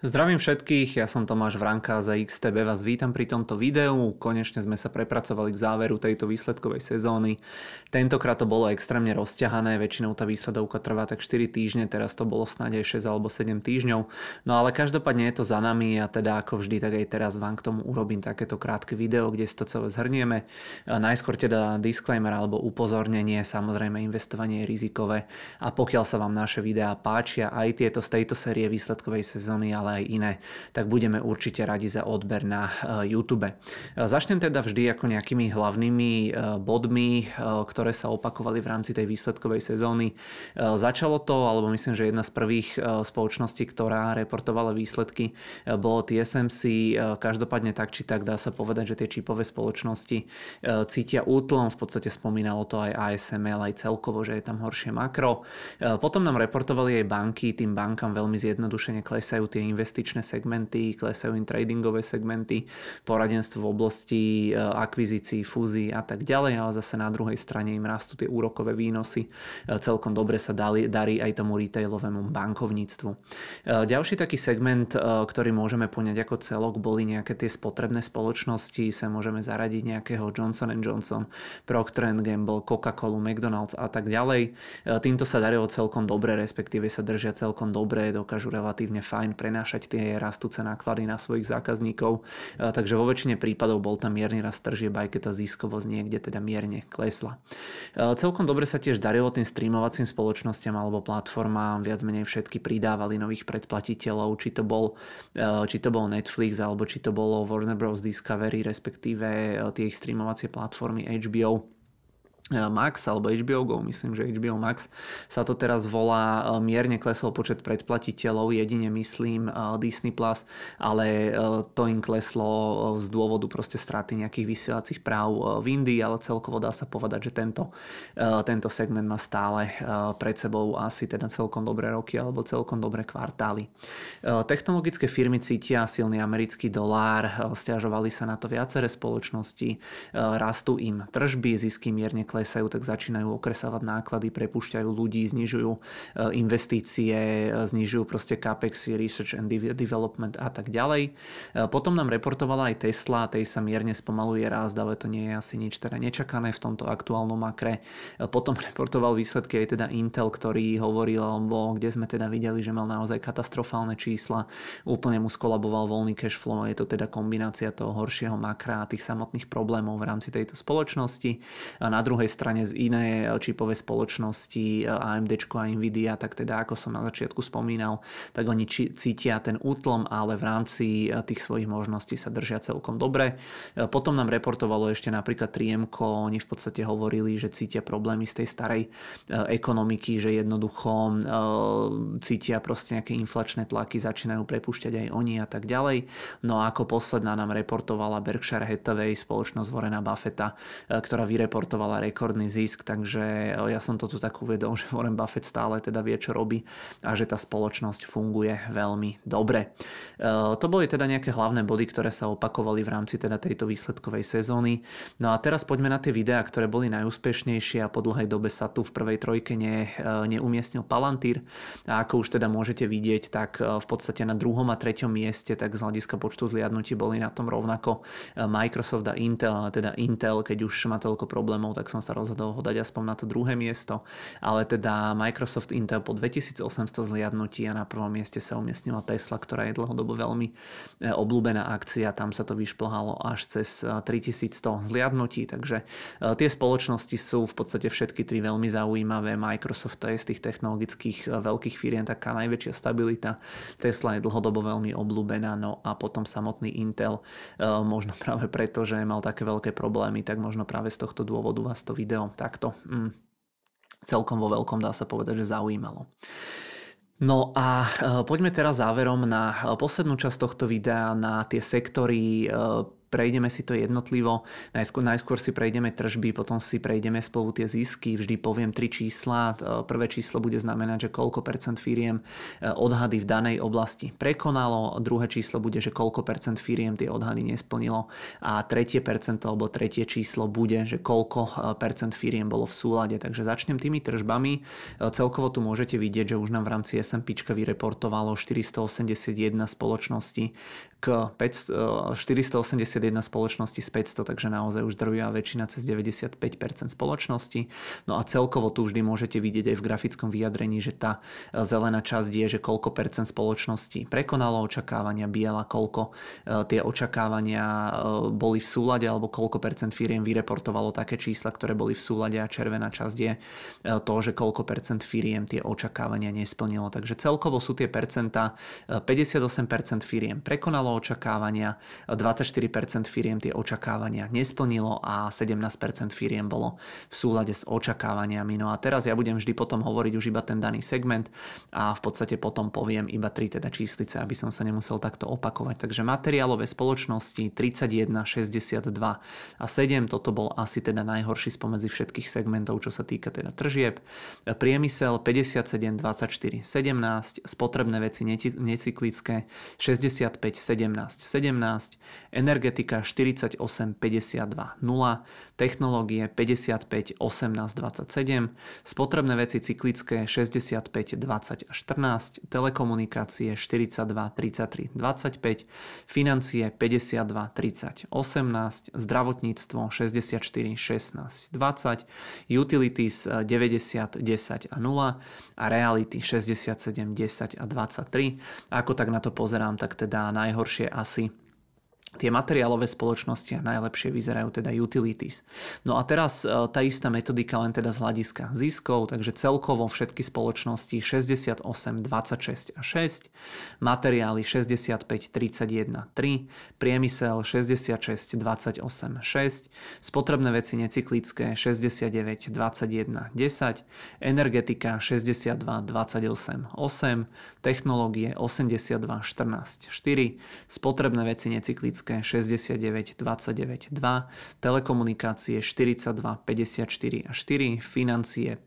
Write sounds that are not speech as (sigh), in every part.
Zdravím všetkých, ja som Tomáš Vranka za XTB, vás vítam pri tomto videu. Konečne sme sa prepracovali k záveru tejto výsledkovej sezóny. Tentokrát to bolo extrémne rozťahané, väčšinou tá výsledovka trvá tak 4 týždne, teraz to bolo snáď aj 6 alebo 7 týždňov. No ale každopádne je to za nami a teda ako vždy, tak aj teraz vám k tomu urobím takéto krátke video, kde si to celé zhrnieme. Najskôr teda disclaimer alebo upozornenie, samozrejme investovanie je rizikové a pokiaľ sa vám naše videá páčia, aj tieto z tejto série výsledkovej sezóny, ale ale aj iné, tak budeme určite radi za odber na e, YouTube. E, začnem teda vždy ako nejakými hlavnými e, bodmi, ktoré sa opakovali v rámci tej výsledkovej sezóny. Začalo to, alebo myslím, že jedna z prvých spoločností, ktorá reportovala výsledky, bolo TSMC. Každopádne tak či tak dá sa povedať, že tie čipové spoločnosti cítia útlom. V podstate spomínalo to aj ASML, aj celkovo, že je tam horšie makro. Potom nám reportovali aj banky, tým bankám veľmi zjednodušene klesajú tie investície investičné segmenty, klesajú im tradingové segmenty, poradenstvo v oblasti eh, akvizícií, fúzií a tak ďalej, ale zase na druhej strane im rastú tie úrokové výnosy. Eh, celkom dobre sa dali, darí aj tomu retailovému bankovníctvu. Eh, ďalší taký segment, ktorý môžeme poňať ako celok, boli nejaké tie spotrebné spoločnosti, sa môžeme zaradiť nejakého Johnson Johnson, Procter Gamble, coca cola McDonald's a tak ďalej. Týmto sa darilo celkom dobre, respektíve sa držia celkom dobre, dokážu relatívne fajn prenášať prenášať tie rastúce náklady na svojich zákazníkov. E, takže vo väčšine prípadov bol tam mierny rast tržieb, aj keď tá ziskovosť niekde teda mierne klesla. E, celkom dobre sa tiež darilo tým streamovacím spoločnosťam alebo platformám, viac menej všetky pridávali nových predplatiteľov, či to bol, e, či to bol Netflix alebo či to bolo Warner Bros. Discovery, respektíve tie ich streamovacie platformy HBO. Eh, Max alebo HBO Go, myslím, že HBO Max sa to teraz volá, eh, mierne klesol počet predplatiteľov, jedine myslím eh, Disney Plus, ale to im kleslo z dôvodu proste straty nejakých vysielacích práv v Indii, ale celkovo dá sa povedať, že tento, tento segment má stále pred sebou asi teda celkom dobré roky alebo celkom dobré kvartály. Technologické firmy cítia silný americký dolár, stiažovali sa na to viaceré spoločnosti, rastú im tržby, zisky mierne klesli klesajú, tak začínajú okresávať náklady, prepušťajú ľudí, znižujú eh, investície, eh, znižujú proste CAPEXy, Research and Development a tak ďalej. Eh, potom nám reportovala aj Tesla, tej sa mierne spomaluje rast, ale to nie je asi nič teda nečakané v tomto aktuálnom makre. Potom (laughs) reportoval výsledky aj teda Intel, ktorý hovoril, alebo kde sme teda videli, že mal naozaj katastrofálne čísla, úplne mu skolaboval voľný cash flow, je to teda kombinácia toho horšieho makra a tých samotných problémov v rámci tejto spoločnosti. A na druhej strane z iné čipové spoločnosti e, AMD a Nvidia, tak teda ako som na začiatku spomínal, tak oni či, cítia ten útlom, ale v rámci e, tých svojich možností sa držia celkom dobre. E, potom nám reportovalo ešte napríklad 3M, oni v podstate hovorili, že cítia problémy z tej starej ekonomiky, že jednoducho cítia proste nejaké inflačné tlaky, začínajú prepušťať aj oni a tak ďalej. No a ako posledná nám reportovala Berkshire Hathaway, spoločnosť Vorena Buffetta, ktorá vyreportovala rekordný zisk, takže eh, ja som to tu tak uvedol, (laughs) že Warren Buffett stále teda vie, čo robí a že tá spoločnosť funguje veľmi dobre. Eh, to boli teda nejaké hlavné body, ktoré sa opakovali v rámci teda tejto výsledkovej sezóny. No a teraz poďme na tie videá, ktoré boli najúspešnejšie a po dlhej dobe sa tu v prvej trojke ne, eh, neumiestnil Palantír a ako už teda môžete vidieť, tak v podstate na druhom a treťom mieste tak z hľadiska počtu zliadnutí boli na tom rovnako Microsoft a Intel, teda Intel, keď už má toľko problémov, tak som som sa rozhodol ho dať aspoň na to druhé miesto, ale teda Microsoft Intel po 2800 zliadnutí a na prvom mieste sa umiestnila Tesla, ktorá je dlhodobo veľmi e, obľúbená akcia, tam sa to vyšplhalo až cez 3100 e, zliadnutí, takže e, tie spoločnosti sú v podstate všetky tri veľmi zaujímavé. Microsoft to je z tých technologických veľkých firiem taká najväčšia stabilita, Tesla je dlhodobo veľmi obľúbená, no a potom samotný Intel, možno práve preto, že mal také veľké problémy, tak možno práve z tohto dôvodu vás to to video takto mm, celkom vo veľkom dá sa povedať, že zaujímalo. No a e, poďme teraz záverom na e, poslednú časť tohto videa, na tie sektory e, prejdeme si to jednotlivo, najskôr, najskôr si prejdeme tržby, potom si prejdeme spolu tie zisky, vždy poviem tri čísla, e, prvé číslo bude znamenať, že koľko percent firiem e, odhady v danej oblasti prekonalo, druhé číslo bude, že koľko percent firiem tie odhady nesplnilo a tretie percento alebo tretie číslo bude, že koľko e, percent firiem bolo v súlade. Takže začnem tými tržbami. Celkovo tu môžete vidieť, že už nám v rámci SMP vyreportovalo 481 spoločnosti k 5, 481 51 spoločností z 500, takže naozaj už drvia väčšina cez 95% spoločnosti. No a celkovo tu vždy môžete vidieť aj v grafickom vyjadrení, že tá e, zelená časť je, že koľko percent spoločnosti prekonalo očakávania, biela koľko e, tie očakávania e, boli v súlade alebo koľko percent firiem vyreportovalo také čísla, ktoré boli v súlade a červená časť je to, že koľko percent firiem tie očakávania nesplnilo. Takže celkovo sú tie percenta 58% firiem prekonalo očakávania, 24% firiem tie očakávania nesplnilo a 17% firiem bolo v súlade s očakávaniami. No a teraz ja budem vždy potom hovoriť už iba ten daný segment a v podstate potom poviem iba tri teda číslice, aby som sa nemusel takto opakovať. Takže materiálové spoločnosti 31, 62 a 7, toto bol asi teda najhorší spomedzi všetkých segmentov, čo sa týka teda tržieb. Priemysel 57, 24, 17, spotrebné veci necyklické 65, 17, 17, energetické Etika 48 52 0, Technológie 55 18 27, Spotrebné veci cyklické 65 20 14, Telekomunikácie 42 33 25, Financie 52 30 18, Zdravotníctvo 64 16 20, Utilities 90 10 a 0 a Reality 67 10 a 23. Ako tak na to pozerám, tak teda najhoršie asi Tie materiálové spoločnosti najlepšie vyzerajú teda utilities. No a teraz e, tá istá metodika len teda z hľadiska ziskov, takže celkovo všetky spoločnosti 68, 26 a 6, materiály 65, 31, 3, priemysel 66, 28, 6, spotrebné veci necyklické 69, 21, 10, energetika 62, 28, 8, technológie 82, 14, 4, spotrebné veci necyklické energetické 69 29 2, telekomunikácie 42 54 a 4, financie 59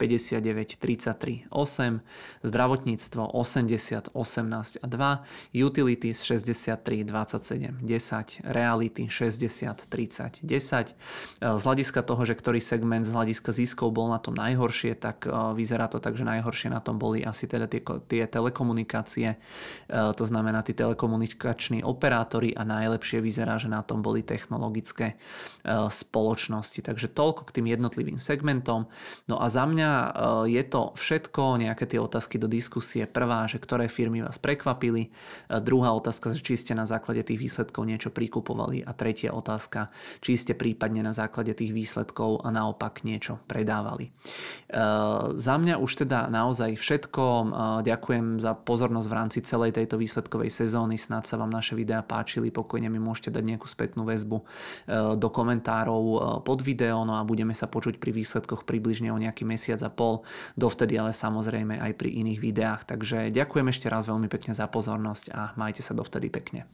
33 8, zdravotníctvo 80 18 a 2, utilities 63 27 10, reality 60 30 10. Z hľadiska toho, že ktorý segment z hľadiska ziskov bol na tom najhoršie, tak eh, vyzerá to tak, že najhoršie na tom boli asi teda tie, tie telekomunikácie, eh, to znamená tí telekomunikační operátori a najlepšie vyzerá, že na tom boli technologické e, spoločnosti. Takže toľko k tým jednotlivým segmentom. No a za mňa e, je to všetko, nejaké tie otázky do diskusie. Prvá, že ktoré firmy vás prekvapili. E, druhá otázka, či ste na základe tých výsledkov niečo prikupovali. A tretia otázka, či ste prípadne na základe tých výsledkov a naopak niečo predávali. Za mňa už teda naozaj všetko. Ďakujem za pozornosť v rámci celej tejto výsledkovej sezóny. Snad sa vám naše videá páčili. Pokojne mi môžete môžete dať nejakú spätnú väzbu eh, do komentárov eh, pod video, no a budeme sa počuť pri výsledkoch približne o nejaký mesiac a pol, dovtedy ale samozrejme aj pri iných videách. Takže ďakujem ešte raz veľmi pekne za pozornosť a majte sa dovtedy pekne.